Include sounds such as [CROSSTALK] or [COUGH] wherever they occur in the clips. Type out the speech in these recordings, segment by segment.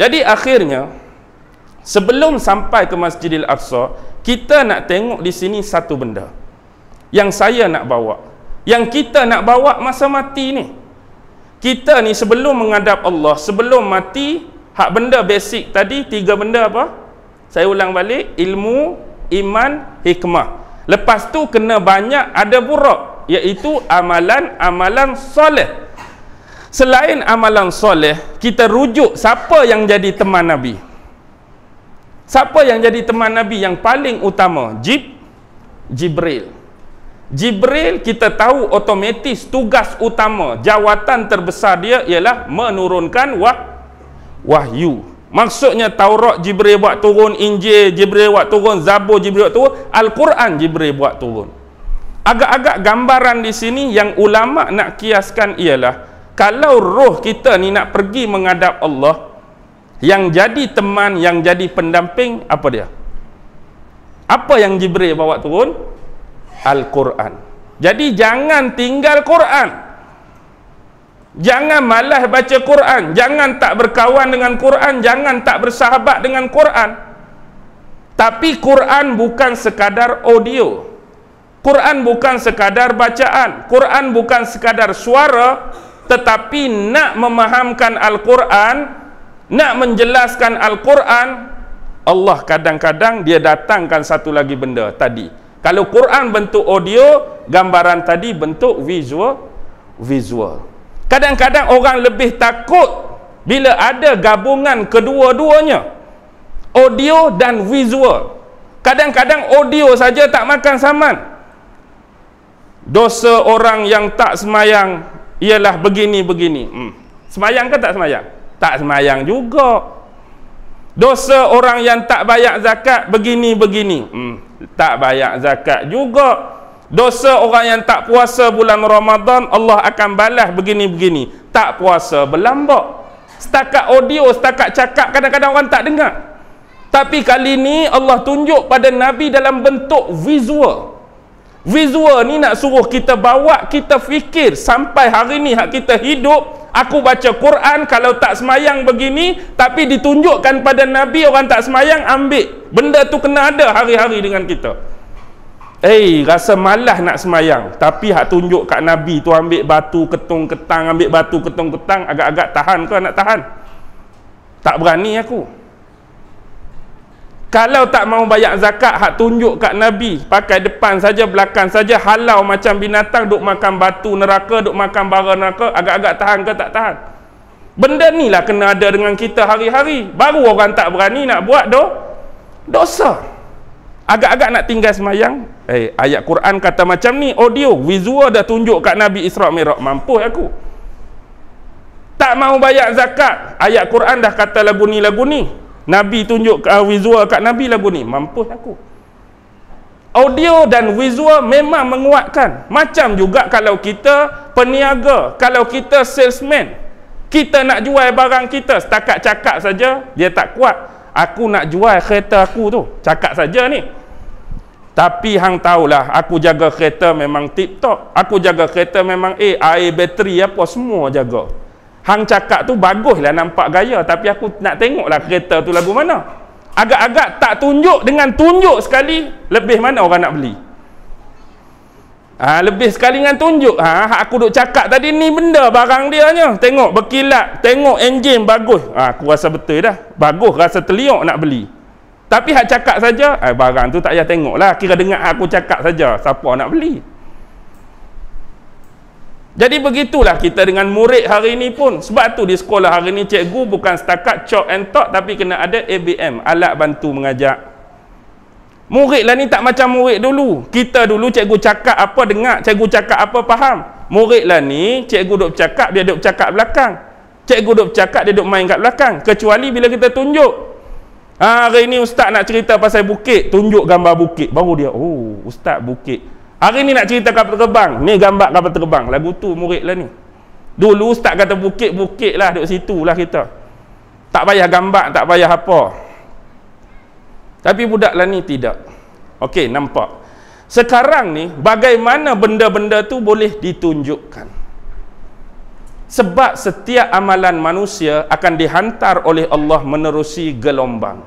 Jadi akhirnya sebelum sampai ke Masjidil Aqsa, kita nak tengok di sini satu benda yang saya nak bawa, yang kita nak bawa masa mati ni. Kita ni sebelum menghadap Allah, sebelum mati, hak benda basic tadi tiga benda apa? Saya ulang balik, ilmu, iman, hikmah. Lepas tu kena banyak ada buruk iaitu amalan-amalan soleh selain amalan soleh kita rujuk siapa yang jadi teman Nabi siapa yang jadi teman Nabi yang paling utama Jib Jibril Jibril kita tahu otomatis tugas utama jawatan terbesar dia ialah menurunkan wah, wahyu maksudnya Taurat Jibril buat turun Injil Jibril buat turun Zabur Jibril buat turun Al-Quran Jibril buat turun agak-agak gambaran di sini yang ulama nak kiaskan ialah kalau roh kita ni nak pergi menghadap Allah yang jadi teman yang jadi pendamping apa dia apa yang Jibril bawa turun Al-Quran jadi jangan tinggal Quran jangan malah baca Quran jangan tak berkawan dengan Quran jangan tak bersahabat dengan Quran tapi Quran bukan sekadar audio Quran bukan sekadar bacaan Quran bukan sekadar suara tetapi nak memahamkan Al-Quran nak menjelaskan Al-Quran Allah kadang-kadang dia datangkan satu lagi benda tadi kalau Quran bentuk audio gambaran tadi bentuk visual visual kadang-kadang orang lebih takut bila ada gabungan kedua-duanya audio dan visual kadang-kadang audio saja tak makan saman dosa orang yang tak semayang ialah begini begini hmm. semayang ke tak semayang tak semayang juga dosa orang yang tak bayar zakat begini begini hmm. tak bayar zakat juga dosa orang yang tak puasa bulan Ramadan Allah akan balas begini begini tak puasa berlambak setakat audio setakat cakap kadang-kadang orang tak dengar tapi kali ini Allah tunjuk pada Nabi dalam bentuk visual visual ni nak suruh kita bawa kita fikir sampai hari ni hak kita hidup aku baca Quran kalau tak semayang begini tapi ditunjukkan pada Nabi orang tak semayang ambil benda tu kena ada hari-hari dengan kita Eh, hey, rasa malas nak semayang. Tapi hak tunjuk kat Nabi tu ambil batu ketung ketang, ambil batu ketung ketang, agak-agak tahan ke nak tahan? Tak berani aku kalau tak mau bayar zakat hak tunjuk kat nabi pakai depan saja belakang saja halau macam binatang duk makan batu neraka duk makan bara neraka agak-agak tahan ke tak tahan benda ni lah kena ada dengan kita hari-hari baru orang tak berani nak buat do, dosa agak-agak nak tinggal semayang eh ayat Quran kata macam ni audio visual dah tunjuk kat Nabi Isra Mirak mampu aku tak mau bayar zakat ayat Quran dah kata lagu ni lagu ni Nabi tunjuk uh, visual kat Nabi lagu ni mampus aku audio dan visual memang menguatkan macam juga kalau kita peniaga kalau kita salesman kita nak jual barang kita setakat cakap saja dia tak kuat aku nak jual kereta aku tu cakap saja ni tapi hang tahulah aku jaga kereta memang tip top aku jaga kereta memang eh air bateri apa semua jaga Hang cakap tu bagus lah nampak gaya tapi aku nak tengoklah kereta tu lagu mana. Agak-agak tak tunjuk dengan tunjuk sekali lebih mana orang nak beli. Ha, lebih sekali dengan tunjuk. Ha, aku duk cakap tadi ni benda barang dia nya. Tengok berkilat, tengok enjin bagus. Ha, aku rasa betul dah. Bagus rasa teliok nak beli. Tapi hak cakap saja, eh, barang tu tak payah lah, Kira dengar aku cakap saja, siapa nak beli? Jadi begitulah kita dengan murid hari ini pun. Sebab tu di sekolah hari ini cikgu bukan setakat chalk and talk tapi kena ada ABM, alat bantu mengajar. lah ni tak macam murid dulu. Kita dulu cikgu cakap apa dengar, cikgu cakap apa faham. lah ni cikgu duk cakap dia duk cakap belakang. Cikgu duk cakap dia duk main kat belakang kecuali bila kita tunjuk. Ha, hari ini ustaz nak cerita pasal bukit, tunjuk gambar bukit baru dia oh ustaz bukit. Hari ni nak cerita kapal terbang. Ni gambar kapal terbang. Lagu tu murid lah ni. Dulu ustaz kata bukit-bukit lah duduk situ lah kita. Tak payah gambar, tak payah apa. Tapi budak lah ni tidak. Okey, nampak. Sekarang ni, bagaimana benda-benda tu boleh ditunjukkan? Sebab setiap amalan manusia akan dihantar oleh Allah menerusi gelombang.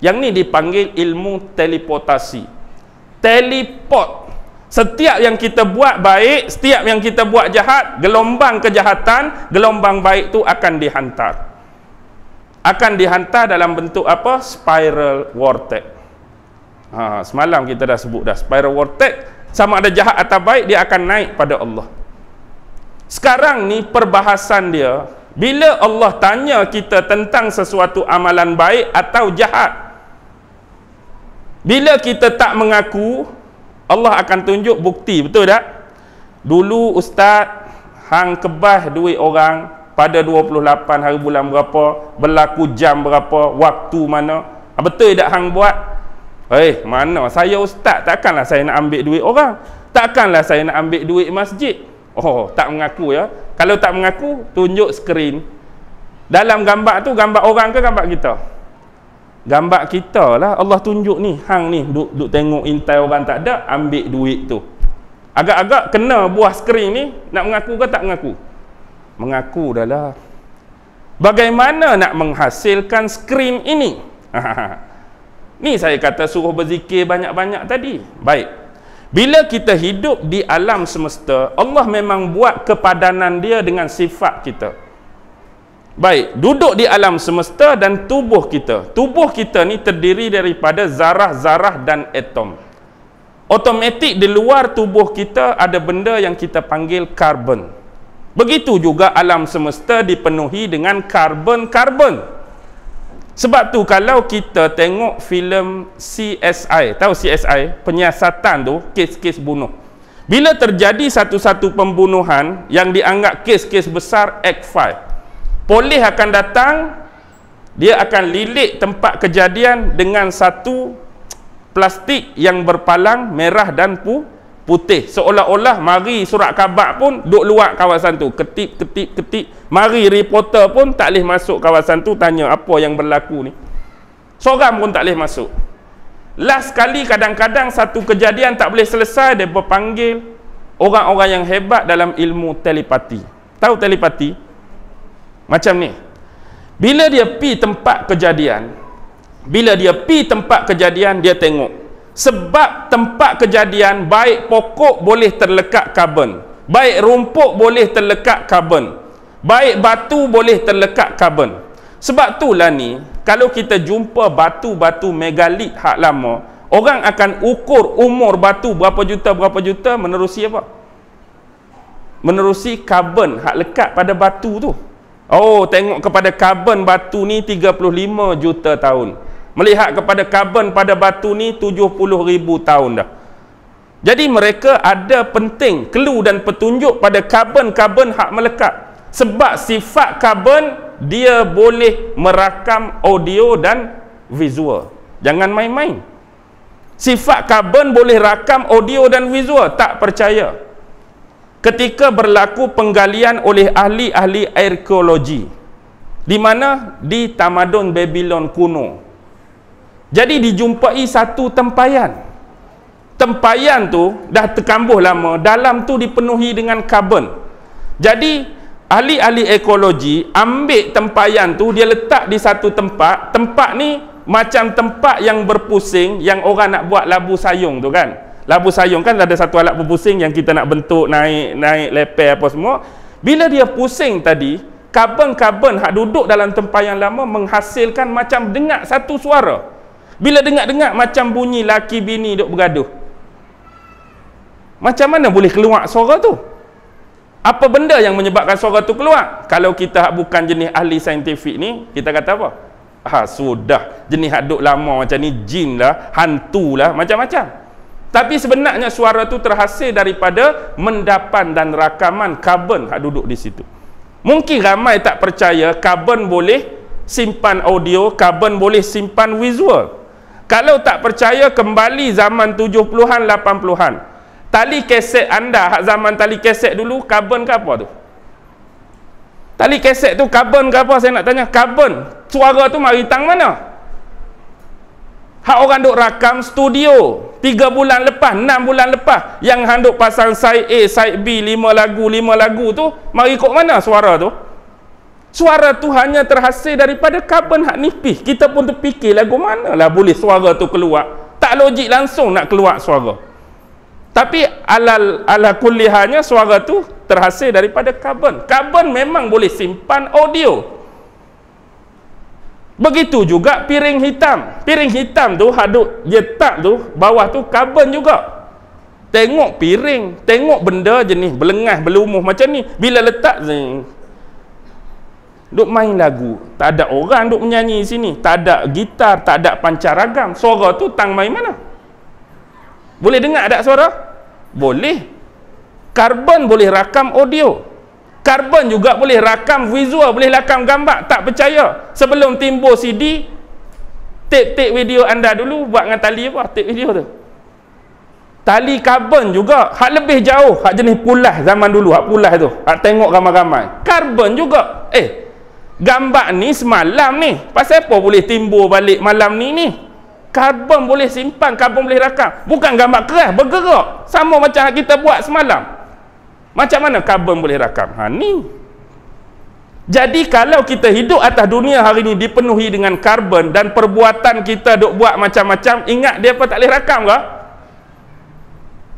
Yang ni dipanggil ilmu teleportasi. Teleport. Setiap yang kita buat baik, setiap yang kita buat jahat, gelombang kejahatan, gelombang baik itu akan dihantar. Akan dihantar dalam bentuk apa? Spiral vortex. Ha, semalam kita dah sebut dah spiral vortex sama ada jahat atau baik dia akan naik pada Allah sekarang ni perbahasan dia bila Allah tanya kita tentang sesuatu amalan baik atau jahat bila kita tak mengaku Allah akan tunjuk bukti betul tak dulu ustaz hang kebah duit orang pada 28 hari bulan berapa berlaku jam berapa waktu mana ah, betul tak hang buat eh mana saya ustaz takkanlah saya nak ambil duit orang takkanlah saya nak ambil duit masjid oh tak mengaku ya kalau tak mengaku tunjuk skrin dalam gambar tu gambar orang ke gambar kita gambar kita lah Allah tunjuk ni hang ni duk, duk tengok intai orang tak ada ambil duit tu agak-agak kena buah skrin ni nak mengaku ke tak mengaku mengaku dah lah bagaimana nak menghasilkan skrin ini [LAUGHS] ni saya kata suruh berzikir banyak-banyak tadi baik bila kita hidup di alam semesta Allah memang buat kepadanan dia dengan sifat kita Baik, duduk di alam semesta dan tubuh kita. Tubuh kita ni terdiri daripada zarah-zarah dan atom. Otomatik di luar tubuh kita ada benda yang kita panggil karbon. Begitu juga alam semesta dipenuhi dengan karbon-karbon. Sebab tu kalau kita tengok filem CSI, tahu CSI, penyiasatan tu, kes-kes bunuh. Bila terjadi satu-satu pembunuhan yang dianggap kes-kes besar, act 5 polis akan datang dia akan lilit tempat kejadian dengan satu plastik yang berpalang merah dan pu putih seolah-olah mari surat khabar pun duk luar kawasan tu ketik ketik ketik mari reporter pun tak boleh masuk kawasan tu tanya apa yang berlaku ni seorang pun tak boleh masuk last kali kadang-kadang satu kejadian tak boleh selesai dia berpanggil orang-orang yang hebat dalam ilmu telepati tahu telepati macam ni bila dia pi tempat kejadian bila dia pi tempat kejadian dia tengok sebab tempat kejadian baik pokok boleh terlekat karbon baik rumput boleh terlekat karbon baik batu boleh terlekat karbon sebab tu lah ni kalau kita jumpa batu-batu megalit hak lama orang akan ukur umur batu berapa juta berapa juta menerusi apa menerusi karbon hak lekat pada batu tu Oh, tengok kepada karbon batu ni 35 juta tahun. Melihat kepada karbon pada batu ni 70 ribu tahun dah. Jadi mereka ada penting kelu dan petunjuk pada karbon-karbon hak melekat. Sebab sifat karbon, dia boleh merakam audio dan visual. Jangan main-main. Sifat karbon boleh rakam audio dan visual. Tak percaya. Tak percaya ketika berlaku penggalian oleh ahli-ahli arkeologi di mana di tamadun Babylon kuno jadi dijumpai satu tempayan tempayan tu dah terkambuh lama dalam tu dipenuhi dengan karbon jadi ahli-ahli ekologi ambil tempayan tu dia letak di satu tempat tempat ni macam tempat yang berpusing yang orang nak buat labu sayung tu kan labu sayung kan ada satu alat pusing yang kita nak bentuk naik naik leper apa semua bila dia pusing tadi karbon-karbon hak duduk dalam tempat yang lama menghasilkan macam dengar satu suara bila dengar-dengar macam bunyi laki bini duk bergaduh macam mana boleh keluar suara tu apa benda yang menyebabkan suara tu keluar kalau kita bukan jenis ahli saintifik ni kita kata apa ha sudah jenis hak duk lama macam ni jin lah hantu lah macam-macam tapi sebenarnya suara tu terhasil daripada mendapan dan rakaman karbon hak duduk di situ mungkin ramai tak percaya karbon boleh simpan audio karbon boleh simpan visual kalau tak percaya kembali zaman 70-an 80-an tali keset anda hak zaman tali keset dulu karbon ke apa tu tali keset tu karbon ke apa saya nak tanya karbon suara tu mari tang mana Hak orang duk rakam studio 3 bulan lepas, 6 bulan lepas Yang hang duk pasang side A, side B 5 lagu, 5 lagu tu Mari ikut mana suara tu Suara tu hanya terhasil daripada Carbon hak nipis, kita pun terfikir Lagu mana lah boleh suara tu keluar Tak logik langsung nak keluar suara Tapi alal ala kuliahnya suara tu Terhasil daripada carbon Carbon memang boleh simpan audio Begitu juga piring hitam. Piring hitam tu hadut dia tak tu bawah tu karbon juga. Tengok piring, tengok benda jenis belengah belumuh macam ni bila letak ni. Duk main lagu, tak ada orang duk menyanyi sini, tak ada gitar, tak ada pancaragam. Suara tu tang main mana? Boleh dengar ada suara? Boleh. Karbon boleh rakam audio karbon juga boleh rakam visual boleh rakam gambar tak percaya sebelum timbul CD tape-tape video anda dulu buat dengan tali apa tape video tu tali karbon juga hak lebih jauh hak jenis pulas zaman dulu hak pulas tu hak tengok ramai-ramai karbon juga eh gambar ni semalam ni pasal apa boleh timbul balik malam ni ni karbon boleh simpan karbon boleh rakam bukan gambar keras bergerak sama macam kita buat semalam macam mana karbon boleh rakam? Ha ni. Jadi kalau kita hidup atas dunia hari ini dipenuhi dengan karbon dan perbuatan kita dok buat macam-macam, ingat depa tak boleh rakam ke?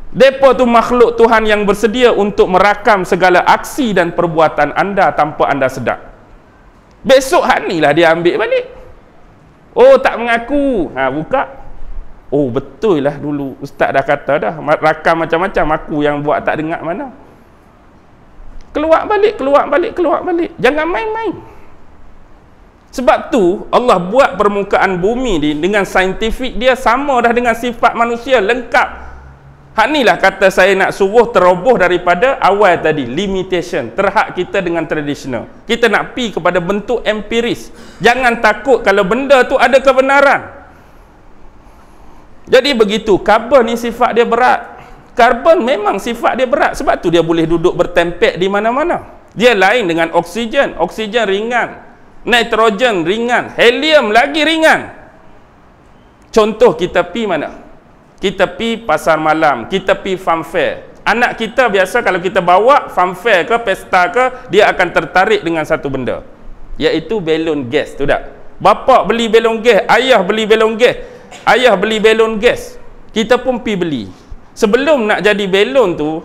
Depa tu makhluk Tuhan yang bersedia untuk merakam segala aksi dan perbuatan anda tanpa anda sedar. Besok hak ni lah dia ambil balik. Oh tak mengaku. Ha buka. Oh betul lah dulu ustaz dah kata dah rakam macam-macam aku yang buat tak dengar mana keluar balik keluar balik keluar balik jangan main-main sebab tu Allah buat permukaan bumi ni dengan saintifik dia sama dah dengan sifat manusia lengkap hak inilah kata saya nak suruh teroboh daripada awal tadi limitation terhad kita dengan tradisional kita nak pi kepada bentuk empiris jangan takut kalau benda tu ada kebenaran jadi begitu kabar ni sifat dia berat karbon memang sifat dia berat sebab tu dia boleh duduk bertempek di mana-mana dia lain dengan oksigen oksigen ringan nitrogen ringan helium lagi ringan contoh kita pi mana kita pi pasar malam kita pi farm fair anak kita biasa kalau kita bawa farm fair ke pesta ke dia akan tertarik dengan satu benda iaitu balon gas tu tak bapa beli balon gas ayah beli balon gas ayah beli balon gas kita pun pi beli sebelum nak jadi belon tu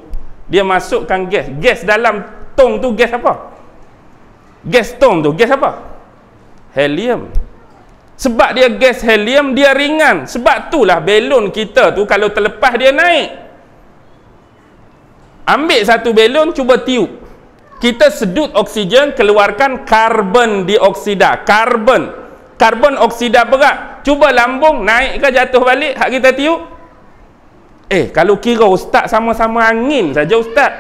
dia masukkan gas gas dalam tong tu gas apa gas tong tu gas apa helium sebab dia gas helium dia ringan sebab itulah belon kita tu kalau terlepas dia naik ambil satu belon cuba tiup kita sedut oksigen keluarkan karbon dioksida karbon karbon oksida berat cuba lambung naik ke jatuh balik hak kita tiup Eh, kalau kira ustaz sama-sama angin saja ustaz.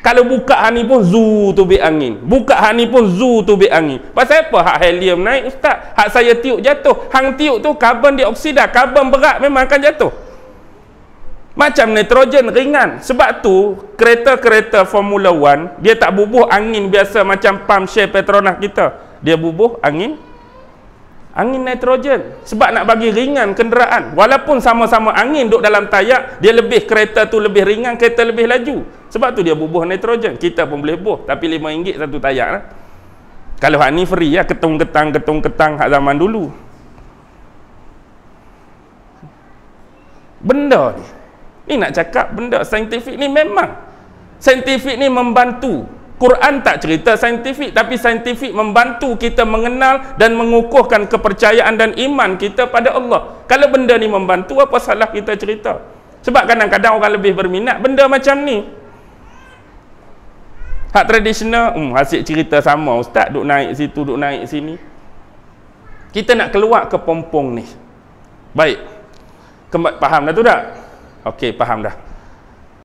Kalau buka hani pun zu tu be angin. Buka hani pun zu tu be angin. Pasal apa hak helium naik ustaz? Hak saya tiup jatuh. Hang tiup tu karbon dioksida, karbon berat memang akan jatuh. Macam nitrogen ringan. Sebab tu kereta-kereta Formula 1 dia tak bubuh angin biasa macam pam share Petronas kita. Dia bubuh angin angin nitrogen sebab nak bagi ringan kenderaan walaupun sama-sama angin duduk dalam tayar dia lebih kereta tu lebih ringan kereta lebih laju sebab tu dia bubuh nitrogen kita pun boleh bubuh tapi RM5 satu tayar lah. kalau hak ni free ya ketung-ketang ketung-ketang hak zaman dulu benda ni ni nak cakap benda saintifik ni memang saintifik ni membantu Quran tak cerita saintifik tapi saintifik membantu kita mengenal dan mengukuhkan kepercayaan dan iman kita pada Allah. Kalau benda ni membantu apa salah kita cerita? Sebab kadang-kadang orang lebih berminat benda macam ni. Hak tradisional, hmm, asyik cerita sama ustaz duduk naik situ duduk naik sini. Kita nak keluar ke pompong ni. Baik. Kembali faham dah tu tak? Okey, faham dah.